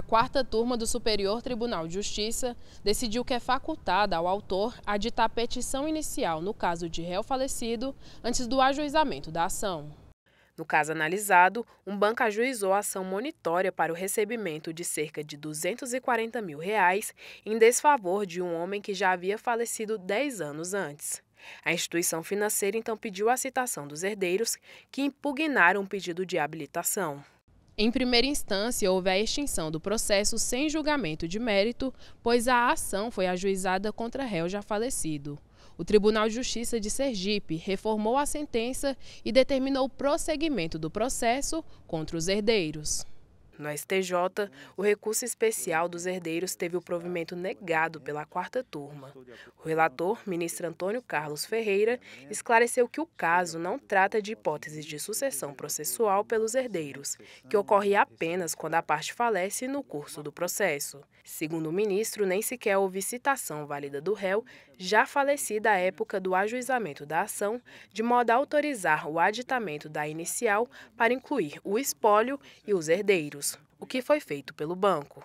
a quarta turma do Superior Tribunal de Justiça decidiu que é facultada ao autor aditar petição inicial no caso de réu falecido antes do ajuizamento da ação. No caso analisado, um banco ajuizou a ação monitória para o recebimento de cerca de 240 mil reais em desfavor de um homem que já havia falecido 10 anos antes. A instituição financeira então pediu a citação dos herdeiros, que impugnaram o pedido de habilitação. Em primeira instância, houve a extinção do processo sem julgamento de mérito, pois a ação foi ajuizada contra réu já falecido. O Tribunal de Justiça de Sergipe reformou a sentença e determinou o prosseguimento do processo contra os herdeiros. No STJ, o recurso especial dos herdeiros teve o provimento negado pela quarta turma. O relator, ministro Antônio Carlos Ferreira, esclareceu que o caso não trata de hipóteses de sucessão processual pelos herdeiros, que ocorre apenas quando a parte falece no curso do processo. Segundo o ministro, nem sequer houve citação válida do réu, já falecida à época do ajuizamento da ação, de modo a autorizar o aditamento da inicial para incluir o espólio e os herdeiros o que foi feito pelo banco.